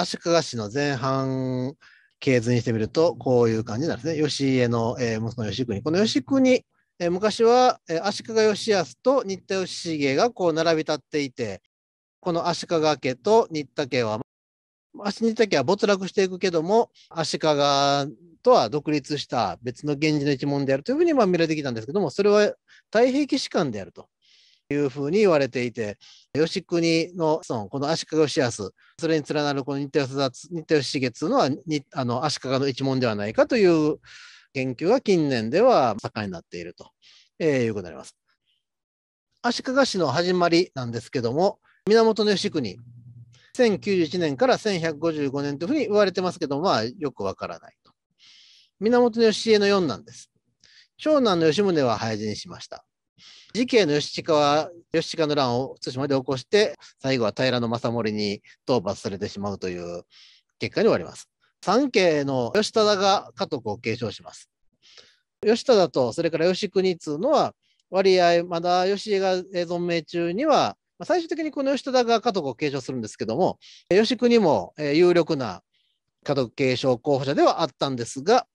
足利氏の前半系図にしてみると、こういう感じなんですね。吉家の、えー、息子の吉国。この吉国、えー、昔は、えー、足利義康と新田義重がこう並び立っていて、この足利家と新田家は、新田家は没落していくけども、足利とは独立した別の源氏の一門であるというふうにまあ見られてきたんですけども、それは太平記士官であると。いうふうに言われていて、吉国の孫、この足利義康、それに連なるこの新田義重というのはあの足利の一門ではないかという研究が近年では盛んになっていると、えー、いうことになります。足利氏の始まりなんですけども、源義国、1091年から1155年というふうに言われてますけども、まあ、よくわからないと。源義家の四男です。長男の吉宗は廃人しました。時家義親は義親の乱を対馬で起こして、最後は平将盛に討伐されてしまうという結果に終わります。三家の義忠が家督を継承します。義忠とそれから義国っていうのは割合まだ義家が存命中には最終的にこの義忠が家督を継承するんですけども義国も有力な家督継承候補者ではあったんですが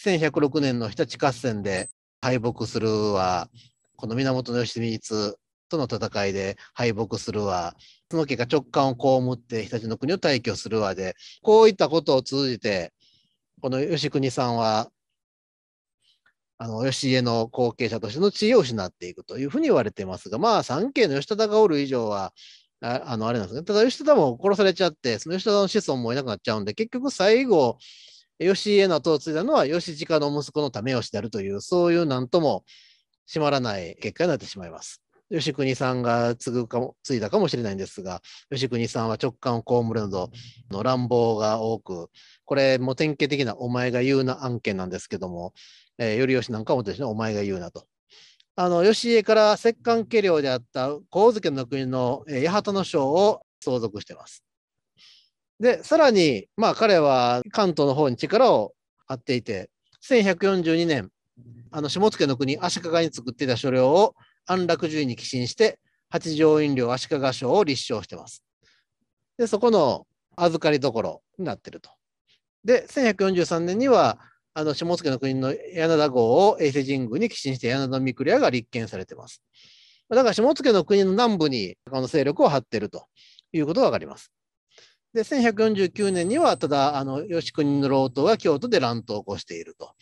1106年の日立合戦で敗北するはこの源義満との戦いで敗北するわ、その結果直感を被って日立の国を退去するわで、こういったことを通じて、この吉国さんは、あの、吉家の後継者としての地位を失っていくというふうに言われていますが、まあ、三家の吉忠がおる以上は、ああの、あれなんですね。ただ、吉忠も殺されちゃって、その吉忠の子孫もいなくなっちゃうんで、結局最後、吉家の後を継いだのは、吉直の息子の為吉であるという、そういうなんとも、閉まらない結果になってしまいます。吉国さんが継ぐかも、継いだかもしれないんですが、吉国さんは直感を被るなどの乱暴が多く、これも典型的なお前が言うな案件なんですけども、えー、頼吉なんかもですね、お前が言うなと。あの、吉家から摂関家領であった神津家の国の、八幡の将を相続してます。で、さらに、まあ彼は関東の方に力を張っていて、1142年、あの、下野国足利に作っていた所領を安楽寿院に寄進して、八条院領足利賞を立証してます。で、そこの預かりどころになってると。で、1143年には、あの、下野国の柳田郷を衛星神宮に寄進して柳田三栗屋が立憲されてます。だから下野国の南部にこの勢力を張ってるということがわかります。で、1149年には、ただ、あの、吉国の老頭が京都で乱闘を起こしていると。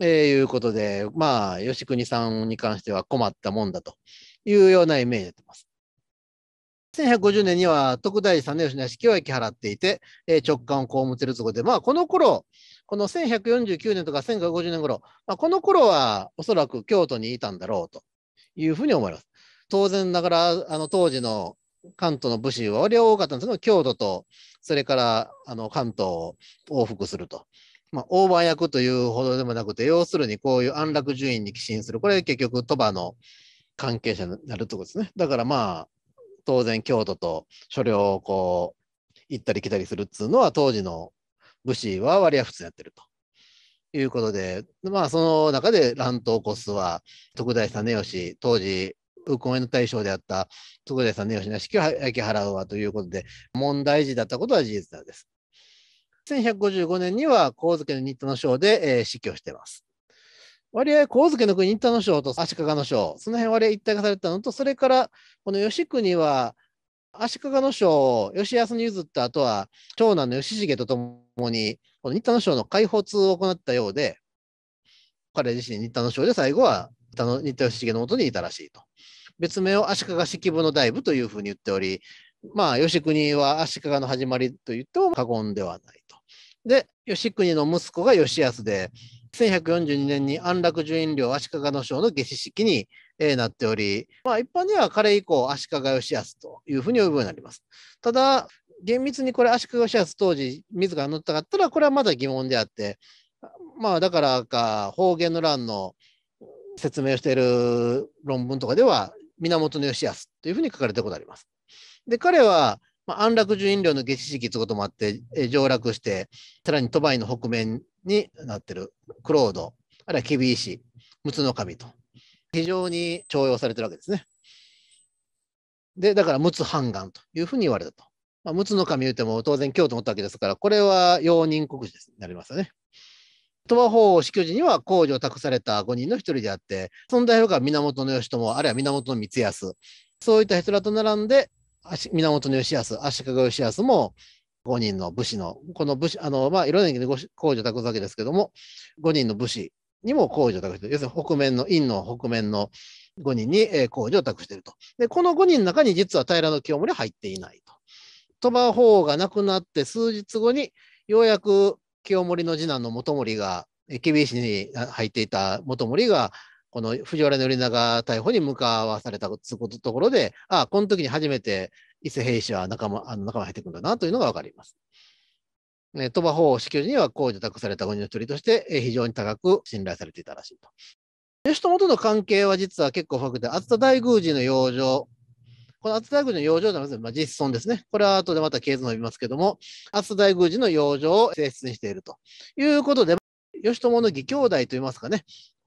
えー、いうことで、まあ、吉国さんに関しては困ったもんだというようなイメージになってます。1150年には徳大さんの吉野敷を駅払っていて、えー、直感を被っているところで、まあ、この頃、この1149年とか1150年頃、まあ、この頃はおそらく京都にいたんだろうというふうに思います。当然ながら、あの当時の関東の武士は割合多かったんですけど、京都と、それからあの関東を往復するとまあ、オーバー役というほどでもなくて、要するにこういう安楽順位に寄進する。これ結局、鳥羽の関係者になるとことですね。だからまあ、当然京都と所領をこう、行ったり来たりするっつうのは、当時の武士は割合普通やってると。いうことで、まあ、その中で乱闘こすは、徳大根義、当時、右近への大将であった徳大根義の指揮を焼き払うわということで、問題児だったことは事実なんです。1155年には神津家の新田の賞で、えー、死去しています。割合、神津家の国、新田の賞と足利の賞、その辺割合一体化されたのと、それから、この吉国は、足利の賞を吉安に譲った後は、長男の吉重と共に、この新田の賞の解放通を行ったようで、彼自身新田の賞で最後は、新田義重のもとにいたらしいと。別名を足利式部の大部というふうに言っており、まあ、吉国は足利の始まりと言っても過言ではないと。で、吉国の息子が吉安で、1142年に安楽寿院領足利の将の下司式になっており、まあ、一般には彼以降足利義康というふうに呼ぶようになります。ただ、厳密にこれ足利義康当時自ら乗ったかったら、これはまだ疑問であって、まあ、だからか方言の欄の説明をしている論文とかでは源義康というふうに書かれたことあります。で、彼は、まあ、安楽寿飲料の下知識ということもあって、えー、上洛して、さらに鳥羽の北面になってるクロード、あるいは厳しい、陸奥の神と、非常に重用されてるわけですね。で、だから陸奥半岸というふうに言われたと。まあ、陸奥の神言うても当然京都持ったわけですから、これは容認国主になりますよね。鳥羽法皇死去時には皇女を託された5人の一人であって、存在表が源義朝、あるいは源光康、そういった人らと並んで、源義康、足利義康も5人の武士の、この武士、あの、まあ、いろんな意味で工を託すわけですけども、5人の武士にも工を託してる。要するに北面の、院の北面の5人に工を託していると。で、この5人の中に実は平清盛入っていないと。鳥羽法が亡くなって数日後に、ようやく清盛の次男の元盛が、厳しに入っていた元盛がこの藤原頼長逮捕に向かわされたところで、ああ、この時に初めて伊勢兵士は仲間あの仲間入ってくるんだなというのが分かります。ね、鳥羽法子宮には皇女託された鬼の一人として非常に高く信頼されていたらしいと。義朝との関係は実は結構深くて、熱田大宮司の養生、この熱田大宮寺の養生ではなくて、まあ、実存ですね。これは後でまた経図伸びますけども、熱田大宮司の養生を性質にしているということで、義朝の義兄弟といいますかね、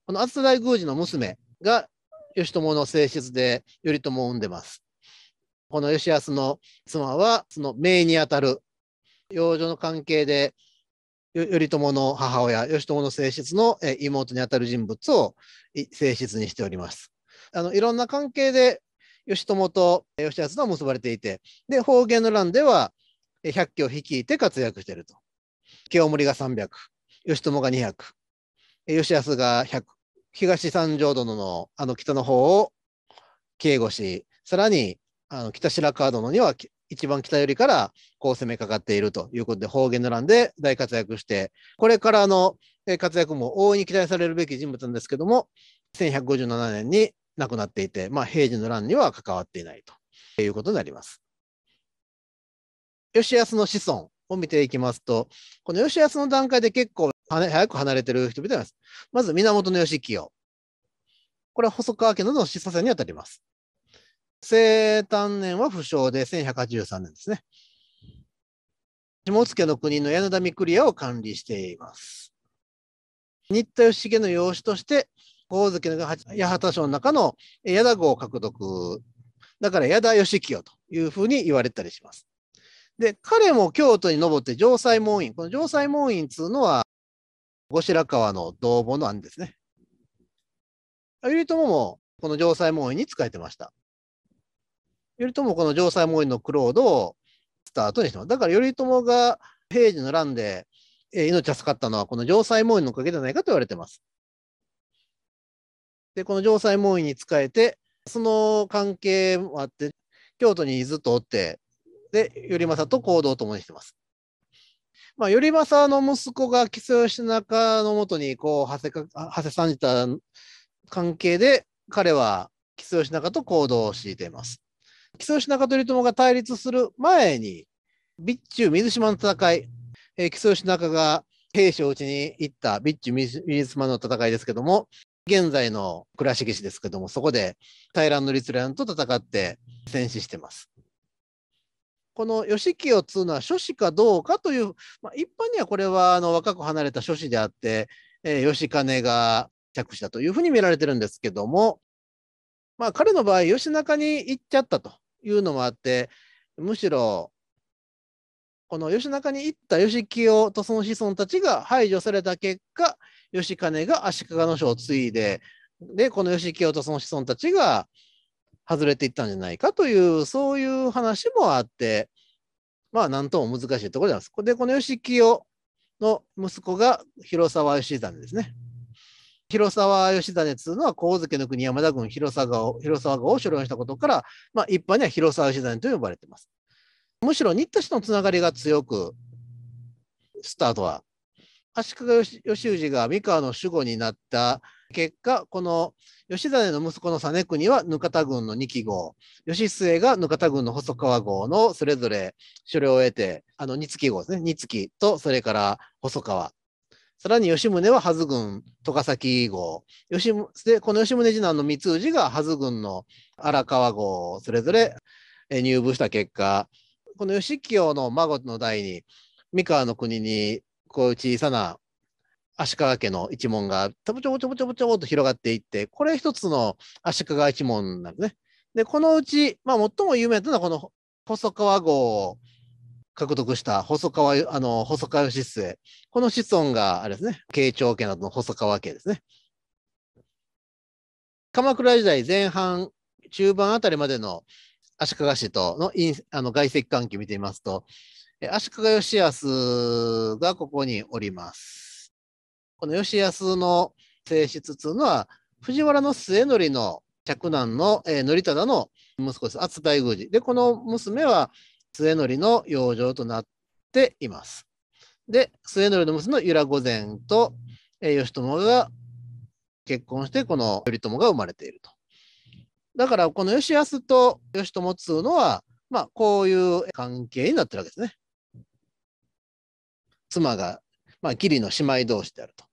この厚大宮司の娘が義朝の正室で頼朝を産んでます。この義康の妻はその姪にあたる養女の関係で頼朝の母親、義朝の正室の妹にあたる人物を正室にしております。あのいろんな関係で義朝と義康は結ばれていて、で方言の乱では百0を率いて活躍していると。清盛が300、義朝が200、義康が100、東三条殿のあの北の方を警護し、さらにあの北白川殿には一番北寄りからこう攻めかかっているということで、方言の乱で大活躍して、これからの活躍も大いに期待されるべき人物なんですけども、1157年に亡くなっていて、まあ、平治の乱には関わっていないということになります。吉安の子孫を見ていきますと、この吉安の段階で結構早く離れてる人々がいます。まず、源義清。これは細川家のの子孫にあたります。生誕年は不詳で1183年ですね。下野の国の柳田三栗を管理しています。新田義重の養子として、大月の八幡省の中の矢田郷を獲得。だから矢田義清というふうに言われたりします。で、彼も京都に登って城西門院。この城西門院っていうのは、後白河の同母の兄ですね。頼朝もこの城西門院に仕えてました。頼朝もこの城西門院のクロードをスタートにしてます。だから頼朝が平治の乱で命を助かったのはこの城西門院のおかげじゃないかと言われてます。で、この城西門院に仕えて、その関係もあって、京都にずっとおって、で、頼政と行動を共にしてます。まあ、頼政の息子が木曽義仲のもとに、こう、長谷か、さんじた関係で、彼は木曽義仲と行動を強いています。木曽義仲と頼朝が対立する前に、備中水島の戦い、えー、木曽義仲が兵士を討ちに行った備中水島の戦いですけども、現在の倉敷市ですけども、そこで平の立令と戦って戦死してます。この義清っつうのは諸子かどうかという、まあ、一般にはこれはあの若く離れた諸子であって、えー、義兼が着したというふうに見られてるんですけども、まあ、彼の場合、吉中に行っちゃったというのもあって、むしろ、この吉中に行った義清とその子孫たちが排除された結果、吉兼が足利の書を継いで、で、この義清とその子孫たちが、外れていったんじゃないかという、そういう話もあって、まあ、なんとも難しいところなんです。で、この吉清の息子が広沢義実ですね。広沢義実というのは、神月の国山田郡広沢を広沢を所領したことから、まあ、一般には広沢義実と呼ばれています。むしろ新田氏のつながりが強く、スタートは。足利義氏が三河の守護になった結果、この吉真の息子の実国は額田軍の2期号、義末が額田軍の細川号のそれぞれ所領を得て、あの、二月号ですね、二月と、それから細川。さらに吉宗は羽津軍、戸ヶ崎号。吉で、この吉宗次男の三氏が羽津軍の荒川号、それぞれ入部した結果、この義清の孫の代に、三河の国に、こういう小さな足利家の一門がちょぼちょぼちょぼちょぼちょぼと広がっていって、これ一つの足利一門なんですね。で、このうち、まあ、最も有名なのはこの細川号を獲得した細川、あの、細川義末。この子孫が、あれですね、慶長家などの細川家ですね。鎌倉時代前半、中盤あたりまでの足利氏とのあの外籍関係見てみますと、足利義康がここにおります。この吉安の性質というのは、藤原の末則の嫡男の、えー、忠の息子です。厚大宮司。で、この娘は末則の養生となっています。で、末則の娘の由良御前と、えー、義朝が結婚して、この頼朝が生まれていると。だから、この吉安と義朝っいうのは、まあ、こういう関係になってるわけですね。妻が、まあ、義理の姉妹同士であると。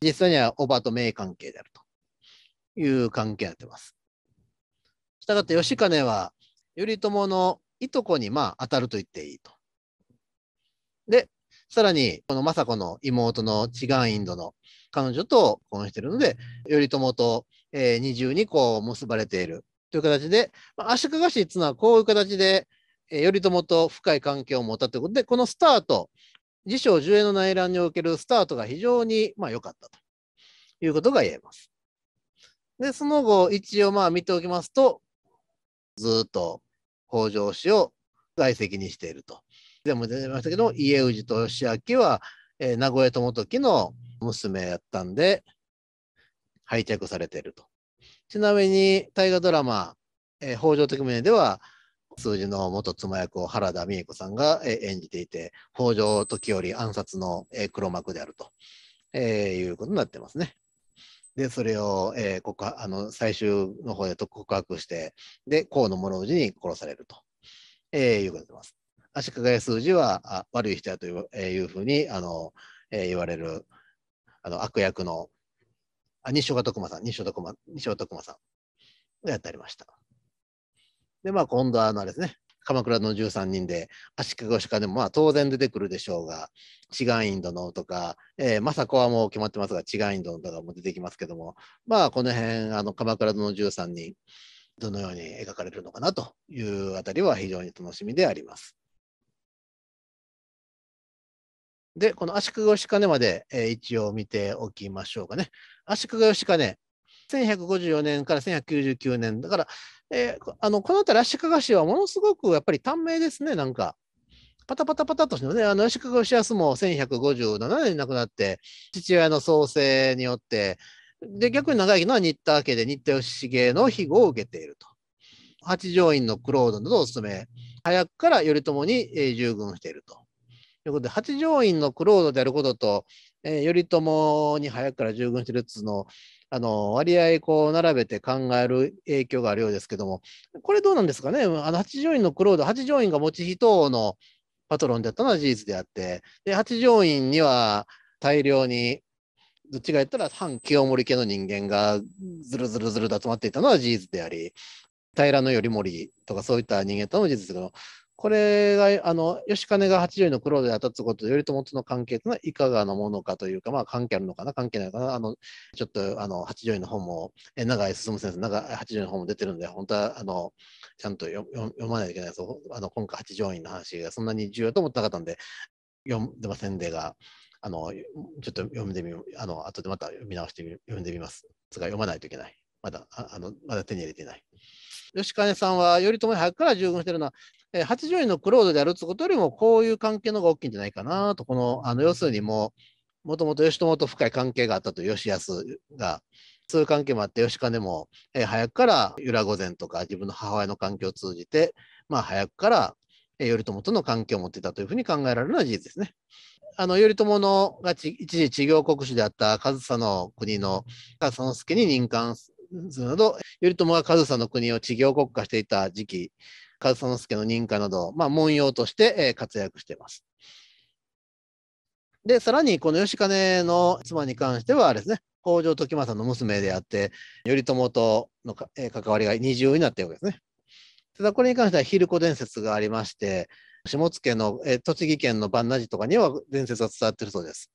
実際にはおばと名関係であるという関係になってます。したがって義兼は頼朝のいとこにまあ当たると言っていいと。で、さらにこの政子の妹の違うインドの彼女と婚しているので、頼朝と、えー、二重にこう結ばれているという形で、まあ、足利氏っていうのはこういう形で、えー、頼朝と深い関係を持ったということで、このスタート、辞書10円の内乱におけるスタートが非常にまあ良かったということが言えます。で、その後、一応まあ見ておきますと、ずっと北条氏を在籍にしていると。でも出てましたけど、家氏と義明は、えー、名古屋友時の娘やったんで、拝着されていると。ちなみに、大河ドラマ、えー、北条時宗では、数字の元妻役を原田美恵子さんが演じていて、北条時折暗殺の黒幕であると、えー、いうことになってますね。で、それを、えー、告あの最終の方で告白して、で、河野物氏に殺されると、えー、いうことになってます。足利数字はあ悪い人やという,、えー、いうふうにあの、えー、言われるあの悪役のあ西岡徳馬さん、西岡徳馬さんがやってありました。で、まあ、今度はあのあれですね、鎌倉の13人で、足利義でもまあ当然出てくるでしょうが、インド殿とか、えー、政子はもう決まってますが、インド殿とかも出てきますけども、まあ、この辺、あの鎌倉の13人、どのように描かれるのかなというあたりは非常に楽しみであります。で、この足利義兼まで、えー、一応見ておきましょうかね。足利義兼、1154年から1199年。だから、えー、あのこの辺り、足利氏はものすごくやっぱり短命ですね、なんか。パタパタパタとしてね、あの、吉川義康も1157年に亡くなって、父親の創生によって、で、逆に長生きのは新田家で新田義重の庇護を受けていると。八条院のクロ九郎殿とお勤め、早くから頼朝に従軍していると。ということで、八条院のクロードであることと、えー、頼朝に早くから従軍してるっつのあの割合こう並べて考える影響があるようですけども、これどうなんですかね、あの八条院のクロード、八条院が持ち人のパトロンだったのは事実であって、で八条院には大量に、どっちが言ったら反清盛家の人間がずるずるずると集まっていたのは事実であり、平頼盛とかそういった人間との事実ですけど、これが、あの、吉金が八条の黒で当たったことと頼朝との関係というのはいかがなものかというか、まあ、関係あるのかな、関係ないかな、あの、ちょっと、あの、八条の本も、え長井進先生、長八条の本も出てるんで、本当は、あの、ちゃんと読まないといけないです。あの、今回八条院の話がそんなに重要と思ってなかったんで、読んでませんでが、あの、ちょっと読んでみ、あの、後でまた読み直してみ読んでみます。つか読まないといけない。まだ、あの、まだ手に入れていない。吉金さんは頼朝に早くから従軍してるのはえ80円のクロードであるってことよりも、こういう関係の方が大きいんじゃないかなと、この、あの要するにもう、もともと義朝と深い関係があったと、吉安が、そういう関係もあって、義金も、えー、早くから由良御前とか、自分の母親の関係を通じて、まあ、早くから、えー、頼朝との関係を持ってたというふうに考えられるのは事実ですね。あの頼朝のが一時地行国主であった上総の国の上総介に任官するなど、頼朝が上総の国を地行国家していた時期上総介の認可など、まあ、文様として、え活躍しています。で、さらに、この吉金の妻に関してはですね、北条時政の娘であって、頼朝とのええ関わりが二重になっているわけですね。ただ、これに関しては、昼子伝説がありまして、下野の、え栃木県の万那寺とかには伝説が伝わっているそうです。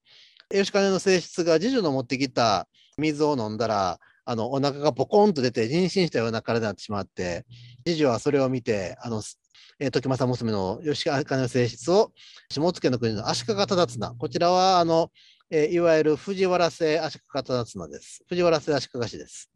吉金の性質が次女の持ってきた水を飲んだら、あの、お腹がポコンと出て、妊娠したような体になってしまって、次女はそれを見て、あの、えー、時政娘の吉川茜の性質を、下野の国の足利忠綱、こちらは、あの、えー、いわゆる藤原姓足利忠綱です。藤原姓足利氏です。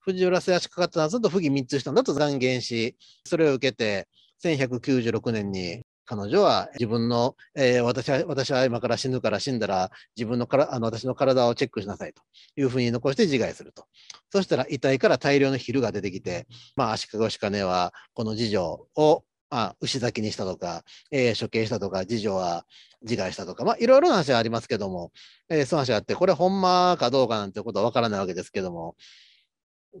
藤原氏足利忠綱と不義三つしたんだと断言し、それを受けて、1196年に彼女は自分の、えー、私は、私は今から死ぬから死んだら、自分のからあの私の体をチェックしなさいというふうに残して自害すると。そしたら遺体から大量の昼が出てきて、まあ、足利義ねはこの次女をあ牛崎にしたとか、えー、処刑したとか、次女は自害したとか、まあ、いろいろな話はありますけども、えー、その話があって、これ、ほんまかどうかなんてことは分からないわけですけども、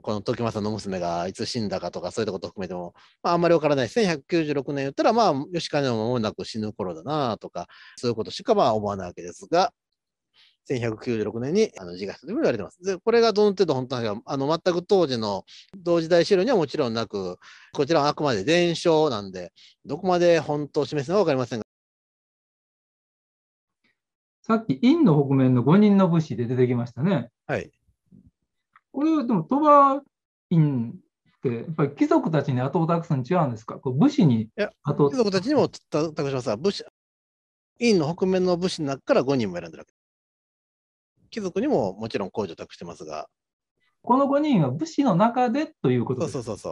この時政の娘がいつ死んだかとかそういったこと含めても、まあ、あんまりわからない1 196年言ったら、まあ、吉金ももなく死ぬ頃だなとか、そういうことしかまあ思わないわけですが、1196年にあの自害したと言われてます。で、これがどの程度本当なのか、あの、全く当時の同時代資料にはもちろんなく、こちらはあくまで伝承なんで、どこまで本当を示すのかわかりませんが。さっき、陰の北面の5人の武士で出てきましたね。はい。これでも鳥羽院ってやっぱり貴族たちに後を託すの違うんですかこう武士に後を貴族たちにも託しますが武士院の北面の武士の中から5人も選んでるわけ貴族にももちろん控除託してますがこの5人は武士の中でということですそうそうそ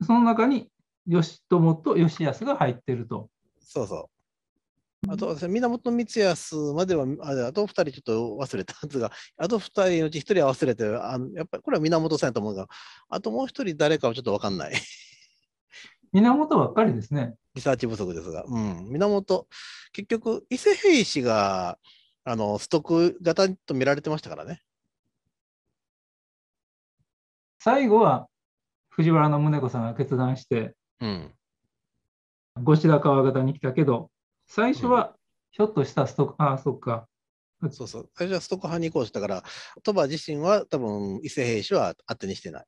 うその中に義朝と義康が入ってるとそうそうあと、源光康までは、あと2人ちょっと忘れたはずが、あと2人のうち1人は忘れて、あのやっぱりこれは源さんやと思うが、あともう1人誰かはちょっと分かんない。源ばっかりですね。リサーチ不足ですが、うん、源、結局、伊勢平氏があのストック型と見られてましたからね。最後は藤原宗子さんが決断して、うん、後白河型に来たけど、最初は、ひょっとしたストック、ああ、そっか。そうそう。最初はストック派に移行したから、鳥羽自身は多分、伊勢兵士は当てにしてない。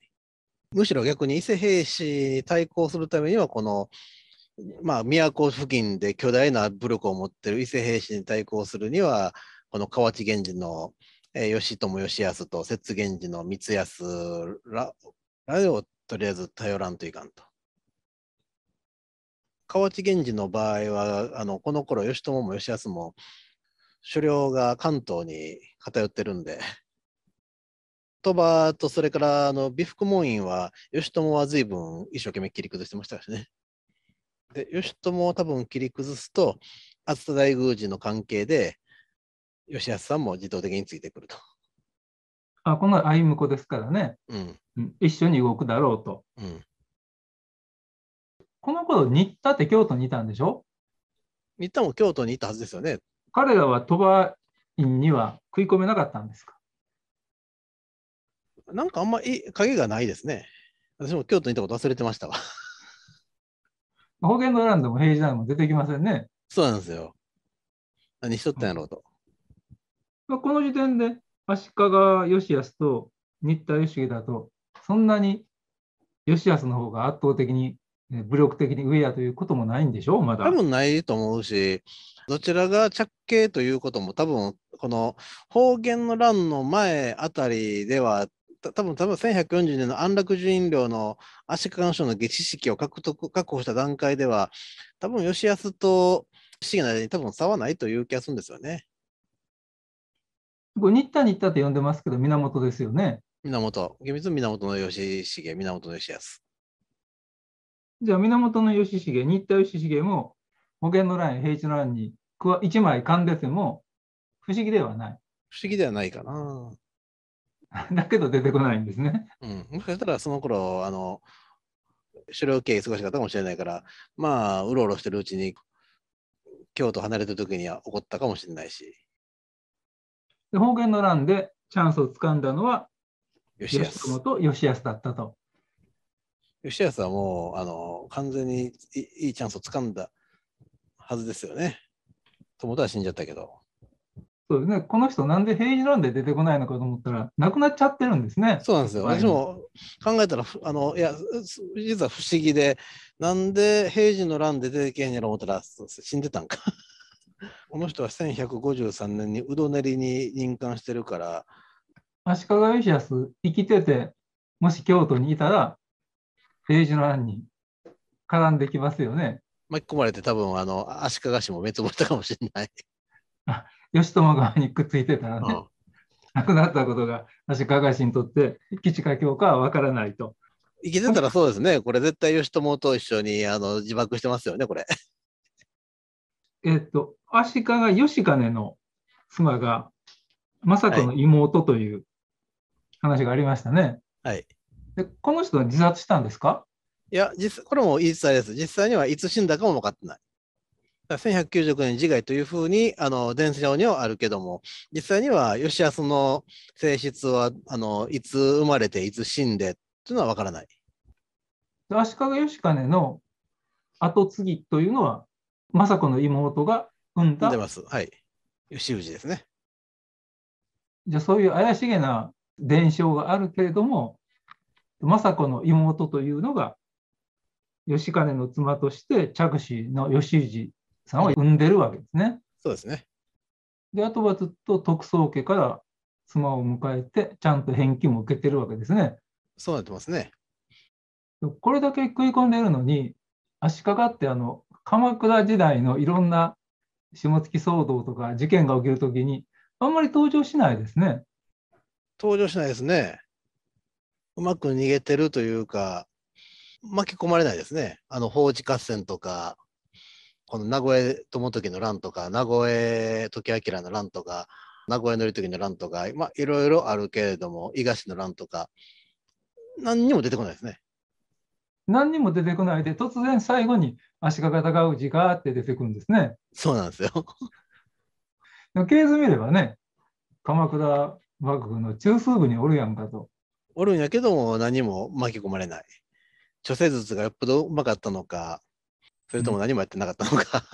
むしろ逆に伊勢兵士に対抗するためには、この、まあ、都付近で巨大な武力を持ってる伊勢兵士に対抗するには、この河内源氏の、えー、義朝義康と摂津源氏の光康らをとりあえず頼らんといかんと。河内源氏の場合はあのこの頃義朝も義康も所領が関東に偏ってるんで鳥羽とそれからあの美福門院は義朝は随分一生懸命切り崩してましたしね。で義朝を多分切り崩すと熱田大宮司の関係で義康さんも自動的についてくると。あこの歩子ですからね、うん、一緒に動くだろうと。うんこの頃、新田って京都にいたんでしょ新田も京都にいたはずですよね。彼らは鳥羽院には食い込めなかったんですかなんかあんまり影がないですね。私も京都にいたこと忘れてましたわ。保 険の欄でも平時欄も出てきませんね。そうなんですよ。何しとったんやろうと。まあ、この時点で足利義康と新田義秀だと、そんなに義康の方が圧倒的に武力的に上やということもないんでしょう、まだ。多分ないと思うし、どちらが着系ということも、多分この方言の乱の前あたりでは、多分多分1140年の安楽寺院領の足利省の下知識を獲得確保した段階では、多分吉安と不思の間に多分差はないという気がするんですよね。これ、新田新田って呼んでますけど、源ですよね。源、厳密に源義重、源義安。じゃあ源義重、新田義重も保険のン、平地のンに1枚んでても不思議ではない。不思議ではないかな。だけど出てこないんですね。うん、もしかしたらその頃あの狩猟経営忙しかったかもしれないから、まあ、うろうろしてるうちに、京都離れた時には起こったかもしれないし。で保険の乱でチャンスをつかんだのは、吉安と吉安だったと。吉安はもうあの完全にいいチャンスをつかんだはずですよね。友達は死んじゃったけど。そうですね、この人、なんで平治なで出てこないのかと思ったら、なくなっちゃってるんですね。そうなんですよ。私も考えたら、あのいや、実は不思議で、なんで平治の乱で出てけんやろ思ったら、死んでたんか。この人は1153年にうどねりに任官してるから。足利義康、生きてて、もし京都にいたら、ページの欄に絡んできますよね。巻き込まれて多分あの足利氏も滅亡したかもしれない。あ義朝側にくっついてたらね、うん、亡くなったことが足利氏にとって吉川教かは分からないと。生きてたらそうですね、これ絶対義朝と一緒にあの自爆してますよね、これ。えっと、足利義兼の妻が政子の妹という話がありましたね。はい、はいでこの人は自殺したんですかいや実、これも言い伝えです。実際にはいつ死んだかも分かってない。1199年自害というふうにあの伝承にはあるけども、実際には吉安の性質はあのいつ生まれて、いつ死んでというのは分からない。足利義兼の跡継ぎというのは、政子の妹が産んだ。産んでます。はい。吉氏ですね。じゃあ、そういう怪しげな伝承があるけれども、政子の妹というのが、義兼の妻として着手の義氏さんを産んでるわけですね。そうですね。で、あとはずっと徳宗家から妻を迎えて、ちゃんと返金も受けてるわけですね。そうなってますね。これだけ食い込んでるのに、足利ってあの鎌倉時代のいろんな下月騒動とか事件が起きるときに、あんまり登場しないですね。登場しないですね。うまく逃げてるというか、巻き込まれないですね。あの、法置合戦とか、この名古屋友時の乱とか、名古屋時明の乱とか、名古屋のり時の乱とか、まあ、いろいろあるけれども、伊賀市の乱とか、何にも出てこないですね。何にも出てこないで、突然最後に足利尊氏がって出てくるんですね。そうなんですよ。系図見ればね、鎌倉幕府の中枢部におるやんかと。おるんやけども何も巻き込まれない。諸説がよっぽどうまかったのか、それとも何もやってなかったのか。